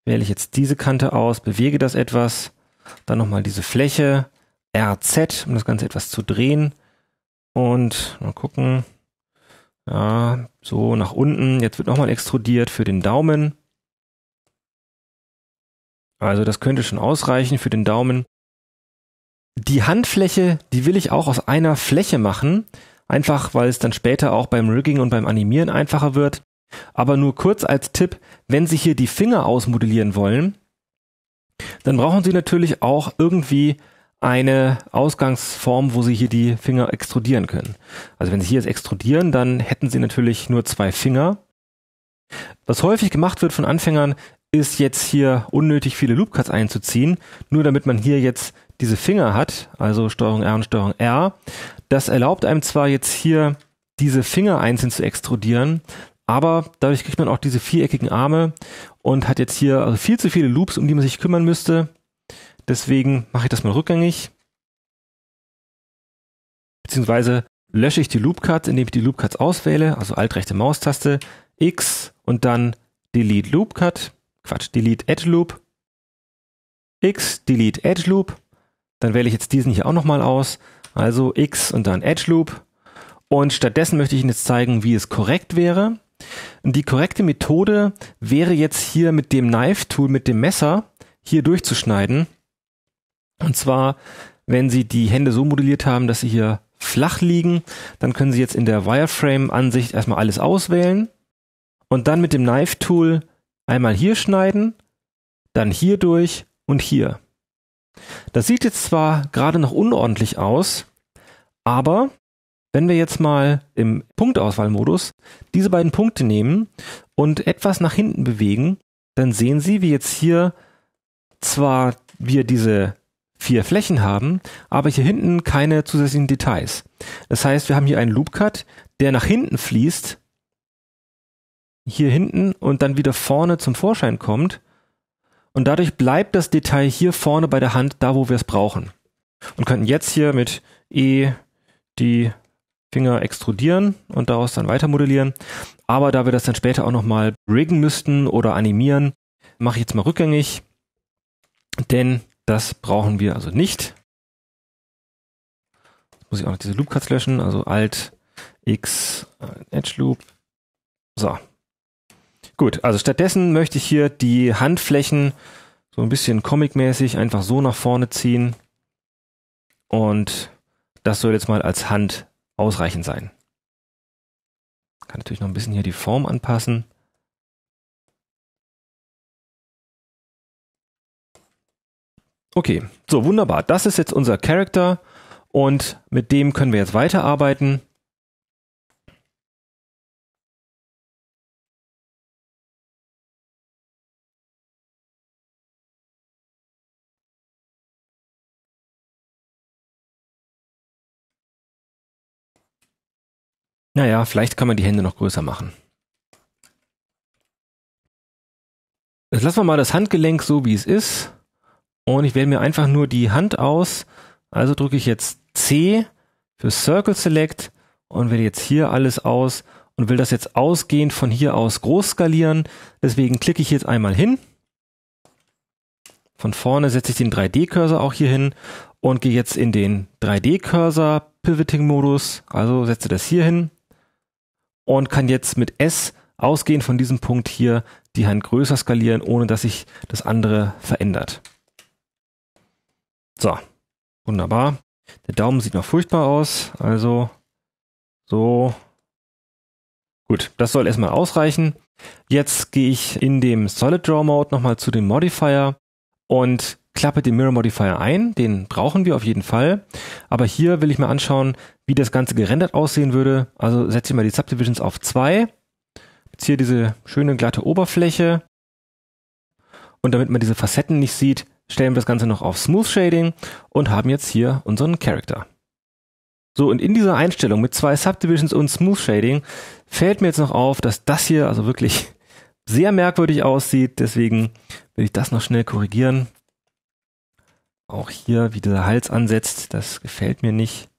wähle ich jetzt diese Kante aus, bewege das etwas, dann nochmal diese Fläche, RZ, um das Ganze etwas zu drehen. Und mal gucken. Ja, so nach unten. Jetzt wird nochmal extrudiert für den Daumen. Also das könnte schon ausreichen für den Daumen. Die Handfläche, die will ich auch aus einer Fläche machen einfach weil es dann später auch beim Rigging und beim Animieren einfacher wird. Aber nur kurz als Tipp, wenn Sie hier die Finger ausmodellieren wollen, dann brauchen Sie natürlich auch irgendwie eine Ausgangsform, wo Sie hier die Finger extrudieren können. Also wenn Sie hier jetzt extrudieren, dann hätten Sie natürlich nur zwei Finger. Was häufig gemacht wird von Anfängern, ist jetzt hier unnötig viele Loopcuts einzuziehen, nur damit man hier jetzt diese Finger hat, also Steuerung R und Steuerung R. Das erlaubt einem zwar jetzt hier diese Finger einzeln zu extrudieren, aber dadurch kriegt man auch diese viereckigen Arme und hat jetzt hier also viel zu viele Loops, um die man sich kümmern müsste. Deswegen mache ich das mal rückgängig. Beziehungsweise lösche ich die Loop Cuts, indem ich die Loop Cuts auswähle, also altrechte Maustaste, X und dann Delete Loop Cut, Quatsch, Delete Edge Loop, X, Delete Edge Loop. Dann wähle ich jetzt diesen hier auch nochmal aus also x und dann Edge Loop. Und stattdessen möchte ich Ihnen jetzt zeigen, wie es korrekt wäre. Die korrekte Methode wäre jetzt hier mit dem Knife Tool, mit dem Messer hier durchzuschneiden. Und zwar, wenn Sie die Hände so modelliert haben, dass sie hier flach liegen, dann können Sie jetzt in der Wireframe-Ansicht erstmal alles auswählen und dann mit dem Knife Tool einmal hier schneiden, dann hier durch und hier. Das sieht jetzt zwar gerade noch unordentlich aus, aber wenn wir jetzt mal im Punktauswahlmodus diese beiden Punkte nehmen und etwas nach hinten bewegen, dann sehen Sie, wie jetzt hier zwar wir diese vier Flächen haben, aber hier hinten keine zusätzlichen Details. Das heißt, wir haben hier einen Loop Cut, der nach hinten fließt, hier hinten und dann wieder vorne zum Vorschein kommt. Und dadurch bleibt das Detail hier vorne bei der Hand da, wo wir es brauchen. Und könnten jetzt hier mit E die Finger extrudieren und daraus dann weiter modellieren. Aber da wir das dann später auch nochmal riggen müssten oder animieren, mache ich jetzt mal rückgängig, denn das brauchen wir also nicht. Jetzt muss ich auch noch diese Loopcuts löschen, also Alt X Edge Loop. So. Gut, also stattdessen möchte ich hier die Handflächen so ein bisschen comic-mäßig einfach so nach vorne ziehen und das soll jetzt mal als Hand ausreichend sein. Kann natürlich noch ein bisschen hier die Form anpassen. Okay, so wunderbar. Das ist jetzt unser Character und mit dem können wir jetzt weiterarbeiten. Naja, vielleicht kann man die Hände noch größer machen. Jetzt lassen wir mal das Handgelenk so, wie es ist. Und ich wähle mir einfach nur die Hand aus. Also drücke ich jetzt C für Circle Select und wähle jetzt hier alles aus und will das jetzt ausgehend von hier aus groß skalieren. Deswegen klicke ich jetzt einmal hin. Von vorne setze ich den 3D-Cursor auch hier hin und gehe jetzt in den 3D-Cursor Pivoting Modus. Also setze das hier hin und kann jetzt mit S ausgehend von diesem Punkt hier die Hand größer skalieren, ohne dass sich das andere verändert. So, wunderbar. Der Daumen sieht noch furchtbar aus, also so. Gut, das soll erstmal ausreichen. Jetzt gehe ich in dem Solid Draw Mode nochmal zu dem Modifier und klappe den Mirror Modifier ein, den brauchen wir auf jeden Fall. Aber hier will ich mir anschauen, wie das Ganze gerendert aussehen würde. Also setze ich mal die Subdivisions auf 2. Jetzt hier diese schöne glatte Oberfläche. Und damit man diese Facetten nicht sieht, stellen wir das Ganze noch auf Smooth Shading und haben jetzt hier unseren Character. So, und in dieser Einstellung mit zwei Subdivisions und Smooth Shading fällt mir jetzt noch auf, dass das hier also wirklich [laughs] sehr merkwürdig aussieht. Deswegen will ich das noch schnell korrigieren. Auch hier, wie der Hals ansetzt, das gefällt mir nicht.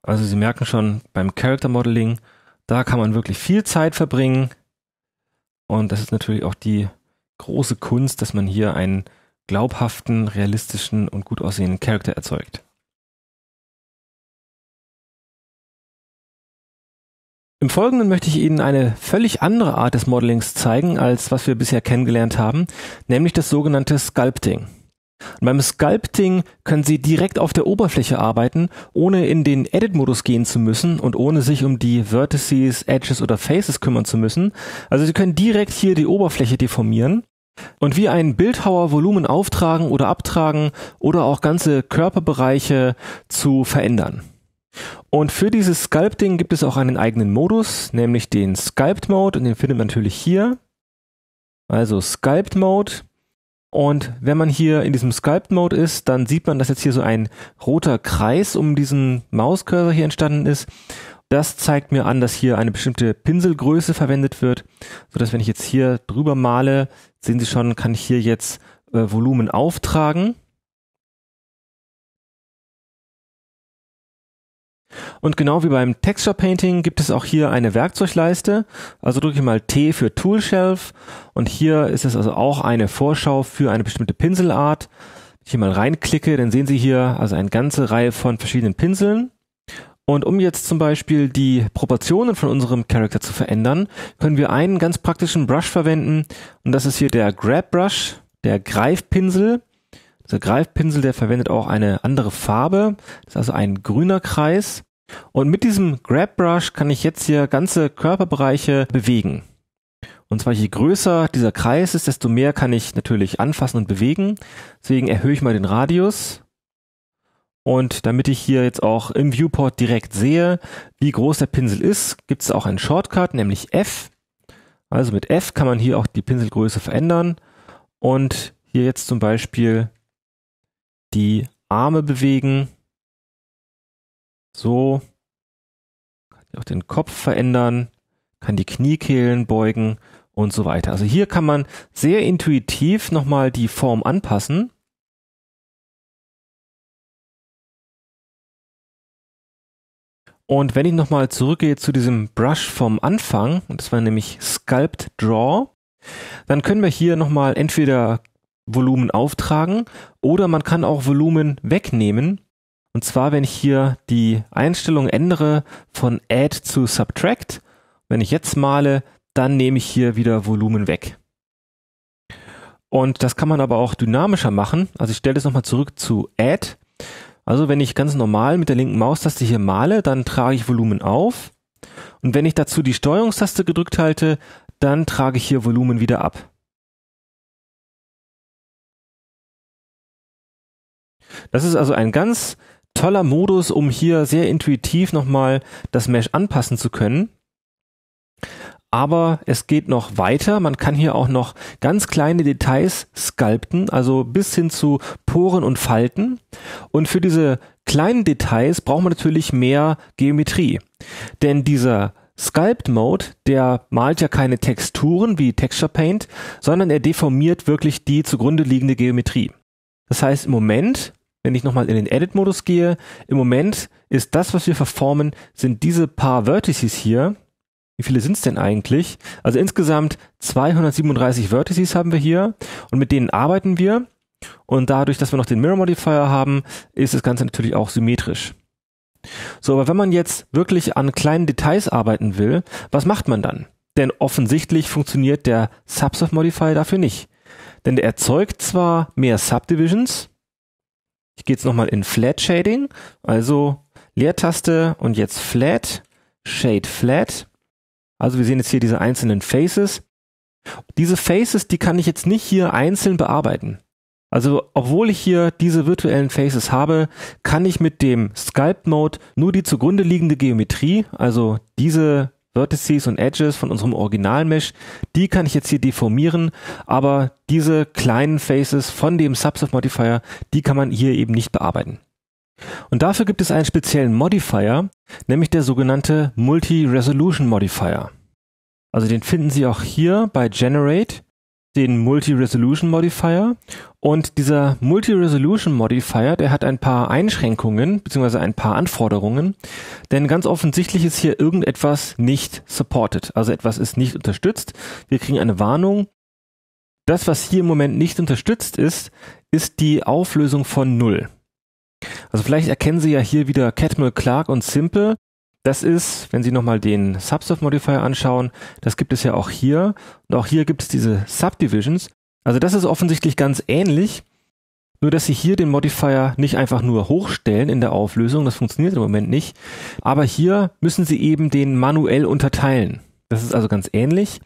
Also Sie merken schon, beim Character Modeling, da kann man wirklich viel Zeit verbringen. Und das ist natürlich auch die große Kunst, dass man hier einen glaubhaften, realistischen und gut aussehenden Charakter erzeugt. Im Folgenden möchte ich Ihnen eine völlig andere Art des Modellings zeigen, als was wir bisher kennengelernt haben, nämlich das sogenannte Sculpting. Und beim Sculpting können Sie direkt auf der Oberfläche arbeiten, ohne in den Edit-Modus gehen zu müssen und ohne sich um die Vertices, Edges oder Faces kümmern zu müssen. Also Sie können direkt hier die Oberfläche deformieren und wie ein Bildhauer Volumen auftragen oder abtragen oder auch ganze Körperbereiche zu verändern. Und für dieses Sculpting gibt es auch einen eigenen Modus, nämlich den Sculpt Mode und den findet man natürlich hier. Also Sculpt Mode. Und wenn man hier in diesem Sculpt Mode ist, dann sieht man, dass jetzt hier so ein roter Kreis um diesen Mauscursor hier entstanden ist. Das zeigt mir an, dass hier eine bestimmte Pinselgröße verwendet wird, so dass wenn ich jetzt hier drüber male, sehen Sie schon, kann ich hier jetzt äh, Volumen auftragen. Und genau wie beim Texture Painting gibt es auch hier eine Werkzeugleiste. Also drücke ich mal T für Tool Shelf. und hier ist es also auch eine Vorschau für eine bestimmte Pinselart. Wenn ich hier mal reinklicke, dann sehen Sie hier also eine ganze Reihe von verschiedenen Pinseln. Und um jetzt zum Beispiel die Proportionen von unserem Character zu verändern, können wir einen ganz praktischen Brush verwenden und das ist hier der Grab Brush, der Greifpinsel. Dieser Greifpinsel, der verwendet auch eine andere Farbe. Das ist also ein grüner Kreis. Und mit diesem Grab Brush kann ich jetzt hier ganze Körperbereiche bewegen. Und zwar je größer dieser Kreis ist, desto mehr kann ich natürlich anfassen und bewegen. Deswegen erhöhe ich mal den Radius. Und damit ich hier jetzt auch im Viewport direkt sehe, wie groß der Pinsel ist, gibt es auch einen Shortcut, nämlich F. Also mit F kann man hier auch die Pinselgröße verändern. Und hier jetzt zum Beispiel die Arme bewegen. So. Kann auch den Kopf verändern, kann die Kniekehlen beugen und so weiter. Also hier kann man sehr intuitiv nochmal die Form anpassen. Und wenn ich nochmal zurückgehe zu diesem Brush vom Anfang, und das war nämlich Sculpt Draw, dann können wir hier nochmal entweder Volumen auftragen oder man kann auch Volumen wegnehmen. Und zwar, wenn ich hier die Einstellung ändere von Add zu Subtract, wenn ich jetzt male, dann nehme ich hier wieder Volumen weg. Und das kann man aber auch dynamischer machen. Also ich stelle das nochmal zurück zu Add. Also wenn ich ganz normal mit der linken Maustaste hier male, dann trage ich Volumen auf. Und wenn ich dazu die Steuerungstaste gedrückt halte, dann trage ich hier Volumen wieder ab. Das ist also ein ganz toller Modus, um hier sehr intuitiv nochmal das Mesh anpassen zu können. Aber es geht noch weiter. Man kann hier auch noch ganz kleine Details sculpten, also bis hin zu Poren und Falten. Und für diese kleinen Details braucht man natürlich mehr Geometrie. Denn dieser Sculpt Mode, der malt ja keine Texturen wie Texture Paint, sondern er deformiert wirklich die zugrunde liegende Geometrie. Das heißt, im Moment wenn ich nochmal in den Edit-Modus gehe, im Moment ist das, was wir verformen, sind diese paar Vertices hier. Wie viele sind es denn eigentlich? Also insgesamt 237 Vertices haben wir hier und mit denen arbeiten wir. Und dadurch, dass wir noch den Mirror Modifier haben, ist das Ganze natürlich auch symmetrisch. So, aber wenn man jetzt wirklich an kleinen Details arbeiten will, was macht man dann? Denn offensichtlich funktioniert der Subsoft Modifier dafür nicht. Denn der erzeugt zwar mehr Subdivisions, ich gehe jetzt nochmal in Flat Shading, also Leertaste und jetzt Flat, Shade Flat. Also wir sehen jetzt hier diese einzelnen Faces. Diese Faces, die kann ich jetzt nicht hier einzeln bearbeiten. Also obwohl ich hier diese virtuellen Faces habe, kann ich mit dem Sculpt Mode nur die zugrunde liegende Geometrie, also diese Vertices und Edges von unserem Original-Mesh, die kann ich jetzt hier deformieren, aber diese kleinen Faces von dem Subset Modifier, die kann man hier eben nicht bearbeiten. Und dafür gibt es einen speziellen Modifier, nämlich der sogenannte Multi-Resolution Modifier. Also den finden Sie auch hier bei Generate, den Multi-Resolution Modifier und dieser Multi-Resolution Modifier, der hat ein paar Einschränkungen bzw. ein paar Anforderungen, denn ganz offensichtlich ist hier irgendetwas nicht supported, also etwas ist nicht unterstützt. Wir kriegen eine Warnung. Das, was hier im Moment nicht unterstützt ist, ist die Auflösung von Null. Also vielleicht erkennen Sie ja hier wieder Catmull Clark und Simple. Das ist, wenn Sie nochmal den Subsurf Modifier anschauen, das gibt es ja auch hier. Und auch hier gibt es diese Subdivisions. Also das ist offensichtlich ganz ähnlich, nur dass sie hier den Modifier nicht einfach nur hochstellen in der Auflösung, das funktioniert im Moment nicht, aber hier müssen sie eben den manuell unterteilen. Das ist also ganz ähnlich,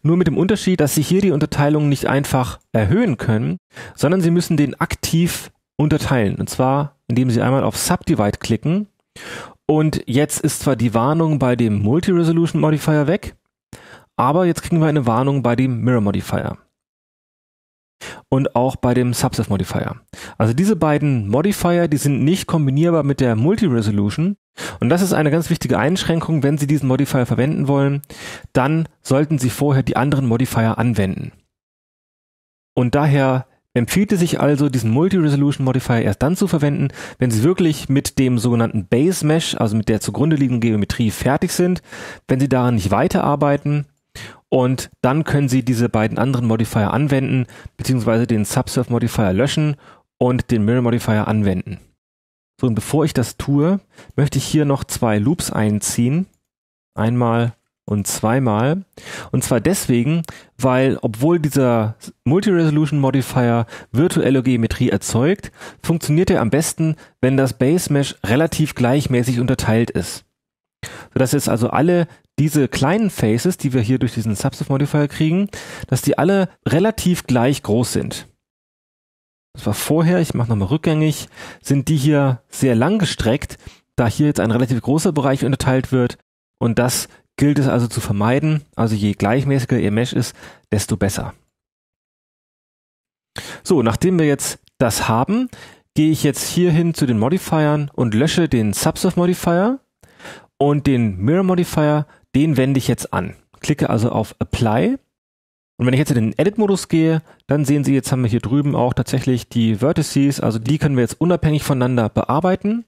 nur mit dem Unterschied, dass sie hier die Unterteilung nicht einfach erhöhen können, sondern sie müssen den aktiv unterteilen. Und zwar, indem sie einmal auf Subdivide klicken. Und jetzt ist zwar die Warnung bei dem Multi-Resolution Modifier weg, aber jetzt kriegen wir eine Warnung bei dem Mirror Modifier und auch bei dem Subset Modifier. Also diese beiden Modifier, die sind nicht kombinierbar mit der Multi-Resolution. Und das ist eine ganz wichtige Einschränkung. Wenn Sie diesen Modifier verwenden wollen, dann sollten Sie vorher die anderen Modifier anwenden. Und daher empfiehlt es sich also, diesen Multi-Resolution Modifier erst dann zu verwenden, wenn Sie wirklich mit dem sogenannten Base Mesh, also mit der zugrunde liegenden Geometrie fertig sind. Wenn Sie daran nicht weiterarbeiten, und dann können Sie diese beiden anderen Modifier anwenden, beziehungsweise den Subsurf Modifier löschen und den Mirror Modifier anwenden. So, und bevor ich das tue, möchte ich hier noch zwei Loops einziehen. Einmal und zweimal. Und zwar deswegen, weil obwohl dieser Multi-Resolution Modifier virtuelle Geometrie erzeugt, funktioniert er am besten, wenn das Base Mesh relativ gleichmäßig unterteilt ist sodass jetzt also alle diese kleinen Faces, die wir hier durch diesen Subset Modifier kriegen, dass die alle relativ gleich groß sind. Das war vorher, ich mache nochmal rückgängig, sind die hier sehr lang gestreckt, da hier jetzt ein relativ großer Bereich unterteilt wird und das gilt es also zu vermeiden. Also je gleichmäßiger Ihr Mesh ist, desto besser. So, nachdem wir jetzt das haben, gehe ich jetzt hier hin zu den Modifiern und lösche den Subsurf Modifier und den Mirror Modifier, den wende ich jetzt an. Klicke also auf Apply. Und wenn ich jetzt in den Edit-Modus gehe, dann sehen Sie, jetzt haben wir hier drüben auch tatsächlich die Vertices, also die können wir jetzt unabhängig voneinander bearbeiten.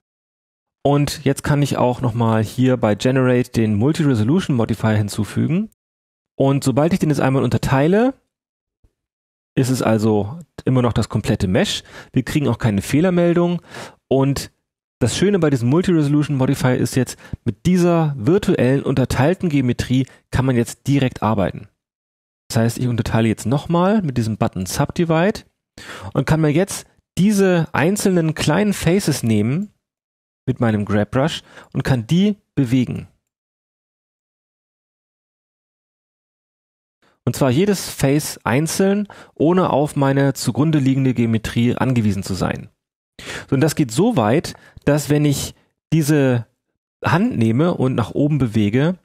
Und jetzt kann ich auch nochmal hier bei Generate den Multi-Resolution Modifier hinzufügen. Und sobald ich den jetzt einmal unterteile, ist es also immer noch das komplette Mesh. Wir kriegen auch keine Fehlermeldung und das Schöne bei diesem Multi-Resolution Modifier ist jetzt, mit dieser virtuellen unterteilten Geometrie kann man jetzt direkt arbeiten. Das heißt, ich unterteile jetzt nochmal mit diesem Button Subdivide und kann mir jetzt diese einzelnen kleinen Faces nehmen mit meinem Grab Brush und kann die bewegen. Und zwar jedes Face einzeln, ohne auf meine zugrunde liegende Geometrie angewiesen zu sein. So, und das geht so weit, dass wenn ich diese Hand nehme und nach oben bewege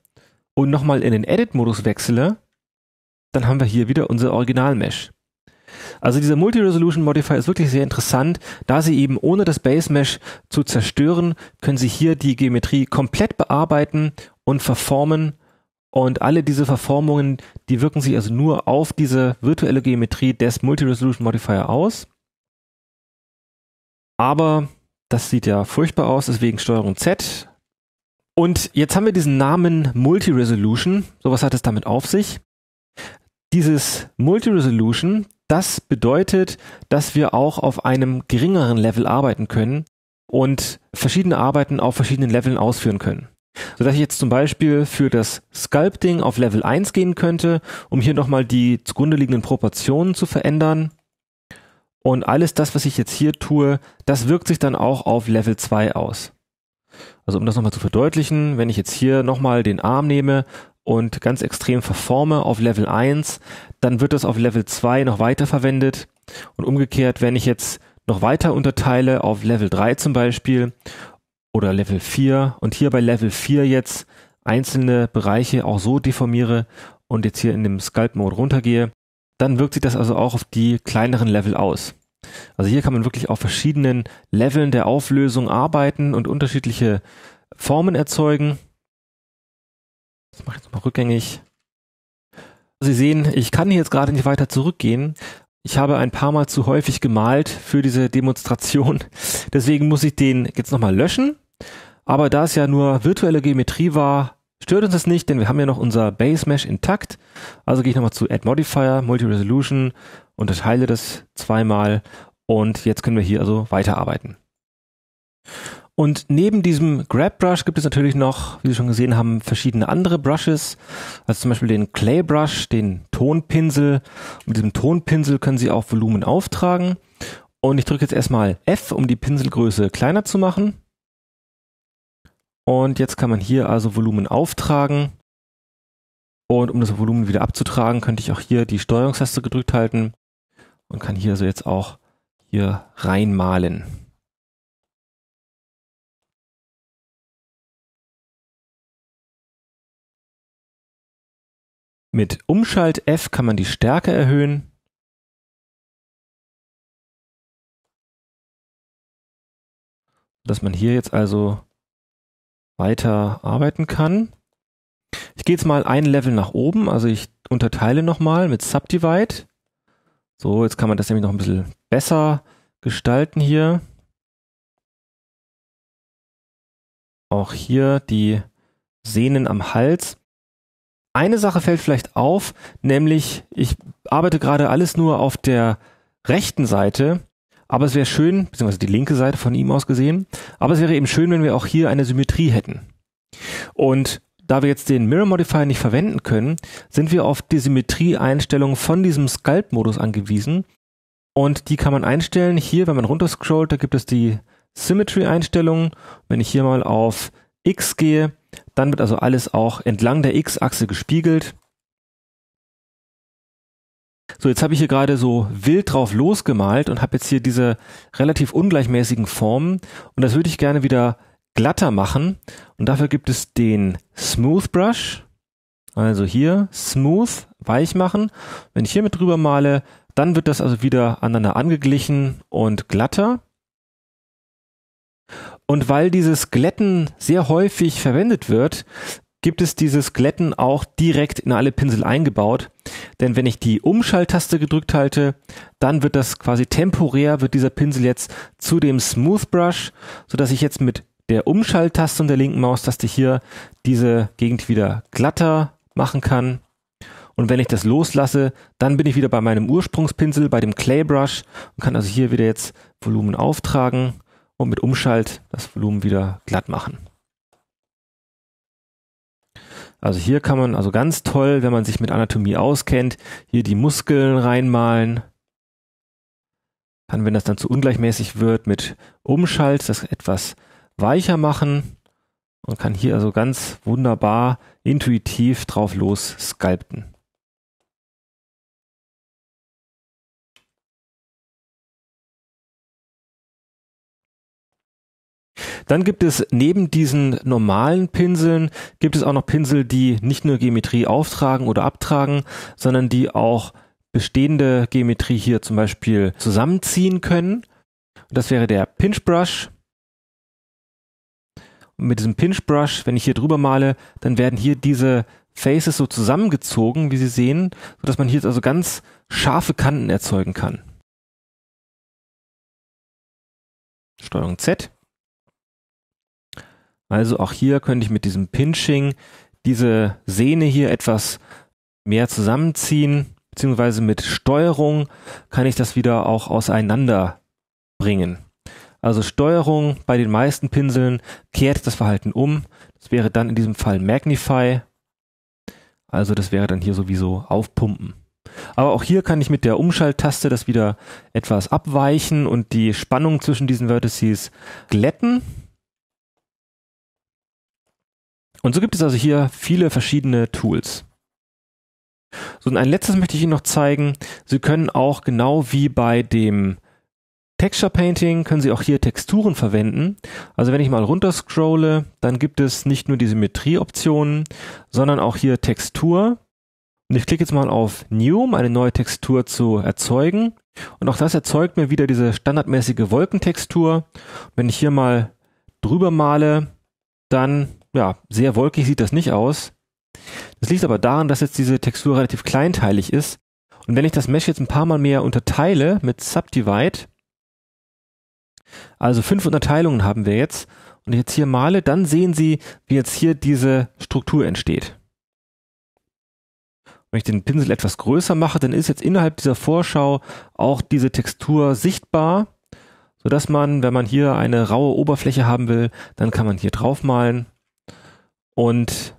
und nochmal in den Edit-Modus wechsle, dann haben wir hier wieder unser Original-Mesh. Also dieser Multi-Resolution Modifier ist wirklich sehr interessant, da Sie eben ohne das Base Mesh zu zerstören, können Sie hier die Geometrie komplett bearbeiten und verformen und alle diese Verformungen, die wirken sich also nur auf diese virtuelle Geometrie des Multi-Resolution Modifier aus. Aber das sieht ja furchtbar aus, deswegen Steuerung Z. Und jetzt haben wir diesen Namen Multi-Resolution. So was hat es damit auf sich? Dieses Multi-Resolution, das bedeutet, dass wir auch auf einem geringeren Level arbeiten können und verschiedene Arbeiten auf verschiedenen Leveln ausführen können. Sodass ich jetzt zum Beispiel für das Sculpting auf Level 1 gehen könnte, um hier nochmal die zugrunde liegenden Proportionen zu verändern und alles das, was ich jetzt hier tue, das wirkt sich dann auch auf Level 2 aus. Also um das nochmal zu verdeutlichen, wenn ich jetzt hier nochmal den Arm nehme und ganz extrem verforme auf Level 1, dann wird das auf Level 2 noch weiter verwendet. Und umgekehrt, wenn ich jetzt noch weiter unterteile auf Level 3 zum Beispiel oder Level 4 und hier bei Level 4 jetzt einzelne Bereiche auch so deformiere und jetzt hier in dem Sculpt Mode runtergehe, dann wirkt sich das also auch auf die kleineren Level aus. Also hier kann man wirklich auf verschiedenen Leveln der Auflösung arbeiten und unterschiedliche Formen erzeugen. Das mache ich jetzt mal rückgängig. Sie sehen, ich kann hier jetzt gerade nicht weiter zurückgehen. Ich habe ein paar Mal zu häufig gemalt für diese Demonstration. Deswegen muss ich den jetzt nochmal löschen. Aber da es ja nur virtuelle Geometrie war, Stört uns das nicht, denn wir haben ja noch unser Base Mesh intakt. Also gehe ich nochmal zu Add Modifier, Multi-Resolution, unterteile das zweimal und jetzt können wir hier also weiterarbeiten. Und neben diesem Grab Brush gibt es natürlich noch, wie Sie schon gesehen haben, verschiedene andere Brushes, also zum Beispiel den Clay Brush, den Tonpinsel. mit diesem Tonpinsel können Sie auch Volumen auftragen. Und ich drücke jetzt erstmal F, um die Pinselgröße kleiner zu machen. Und jetzt kann man hier also Volumen auftragen. Und um das Volumen wieder abzutragen, könnte ich auch hier die Steuerungstaste gedrückt halten und kann hier also jetzt auch hier reinmalen. Mit Umschalt F kann man die Stärke erhöhen. Dass man hier jetzt also weiter arbeiten kann. Ich gehe jetzt mal ein Level nach oben, also ich unterteile nochmal mit Subdivide. So, jetzt kann man das nämlich noch ein bisschen besser gestalten hier. Auch hier die Sehnen am Hals. Eine Sache fällt vielleicht auf, nämlich ich arbeite gerade alles nur auf der rechten Seite aber es wäre schön, beziehungsweise die linke Seite von ihm aus gesehen, aber es wäre eben schön, wenn wir auch hier eine Symmetrie hätten. Und da wir jetzt den Mirror Modifier nicht verwenden können, sind wir auf die symmetrie von diesem Sculpt-Modus angewiesen. Und die kann man einstellen. Hier, wenn man runterscrollt, da gibt es die Symmetry-Einstellung. Wenn ich hier mal auf X gehe, dann wird also alles auch entlang der X-Achse gespiegelt. So, jetzt habe ich hier gerade so wild drauf losgemalt und habe jetzt hier diese relativ ungleichmäßigen Formen und das würde ich gerne wieder glatter machen und dafür gibt es den Smooth Brush. Also hier smooth, weich machen. Wenn ich hier mit drüber male, dann wird das also wieder aneinander angeglichen und glatter. Und weil dieses Glätten sehr häufig verwendet wird, gibt es dieses Glätten auch direkt in alle Pinsel eingebaut. Denn wenn ich die Umschalttaste gedrückt halte, dann wird das quasi temporär, wird dieser Pinsel jetzt zu dem Smooth Brush, sodass ich jetzt mit der Umschalttaste und der linken Maustaste hier diese Gegend wieder glatter machen kann. Und wenn ich das loslasse, dann bin ich wieder bei meinem Ursprungspinsel, bei dem Clay Brush und kann also hier wieder jetzt Volumen auftragen und mit Umschalt das Volumen wieder glatt machen. Also hier kann man also ganz toll, wenn man sich mit Anatomie auskennt, hier die Muskeln reinmalen. Kann, wenn das dann zu ungleichmäßig wird, mit Umschalt das etwas weicher machen und kann hier also ganz wunderbar intuitiv drauf los sculpten. Dann gibt es neben diesen normalen Pinseln, gibt es auch noch Pinsel, die nicht nur Geometrie auftragen oder abtragen, sondern die auch bestehende Geometrie hier zum Beispiel zusammenziehen können. das wäre der Pinch Brush. Und mit diesem Pinch Brush, wenn ich hier drüber male, dann werden hier diese Faces so zusammengezogen, wie Sie sehen, sodass man hier also ganz scharfe Kanten erzeugen kann. Steuerung Z. Also auch hier könnte ich mit diesem Pinching diese Sehne hier etwas mehr zusammenziehen, beziehungsweise mit Steuerung kann ich das wieder auch auseinanderbringen. Also Steuerung bei den meisten Pinseln kehrt das Verhalten um. Das wäre dann in diesem Fall Magnify. Also das wäre dann hier sowieso aufpumpen. Aber auch hier kann ich mit der Umschalttaste das wieder etwas abweichen und die Spannung zwischen diesen Vertices glätten. Und so gibt es also hier viele verschiedene Tools. So, und ein letztes möchte ich Ihnen noch zeigen. Sie können auch genau wie bei dem Texture Painting können Sie auch hier Texturen verwenden. Also wenn ich mal runterscrolle, dann gibt es nicht nur die Symmetrieoptionen, sondern auch hier Textur. Und ich klicke jetzt mal auf New, um eine neue Textur zu erzeugen. Und auch das erzeugt mir wieder diese standardmäßige Wolkentextur. wenn ich hier mal drüber male, dann ja, sehr wolkig sieht das nicht aus. Das liegt aber daran, dass jetzt diese Textur relativ kleinteilig ist. Und wenn ich das Mesh jetzt ein paar Mal mehr unterteile mit Subdivide, also fünf Unterteilungen haben wir jetzt, und ich jetzt hier male, dann sehen Sie, wie jetzt hier diese Struktur entsteht. Wenn ich den Pinsel etwas größer mache, dann ist jetzt innerhalb dieser Vorschau auch diese Textur sichtbar, sodass man, wenn man hier eine raue Oberfläche haben will, dann kann man hier draufmalen und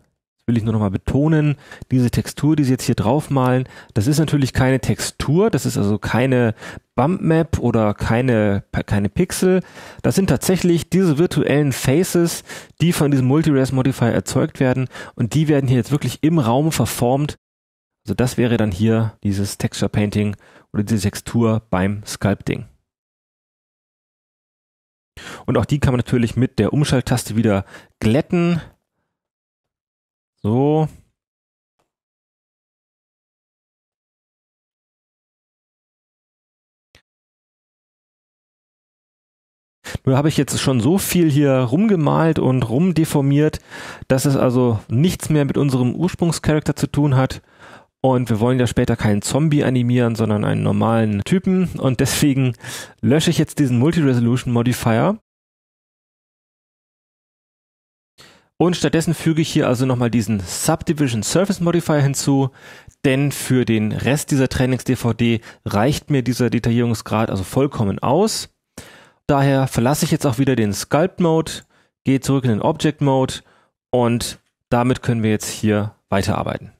will ich nur nochmal betonen, diese Textur, die sie jetzt hier draufmalen, das ist natürlich keine Textur, das ist also keine Bumpmap oder keine, keine Pixel. Das sind tatsächlich diese virtuellen Faces, die von diesem Multires Modifier erzeugt werden und die werden hier jetzt wirklich im Raum verformt. Also das wäre dann hier dieses Texture Painting oder diese Textur beim Sculpting. Und auch die kann man natürlich mit der Umschalttaste wieder glätten. So. Nur habe ich jetzt schon so viel hier rumgemalt und rumdeformiert, dass es also nichts mehr mit unserem Ursprungscharakter zu tun hat. Und wir wollen ja später keinen Zombie animieren, sondern einen normalen Typen. Und deswegen lösche ich jetzt diesen Multi-Resolution Modifier Und stattdessen füge ich hier also nochmal diesen Subdivision Surface Modifier hinzu, denn für den Rest dieser Trainings-DVD reicht mir dieser Detaillierungsgrad also vollkommen aus. Daher verlasse ich jetzt auch wieder den Sculpt Mode, gehe zurück in den Object Mode und damit können wir jetzt hier weiterarbeiten.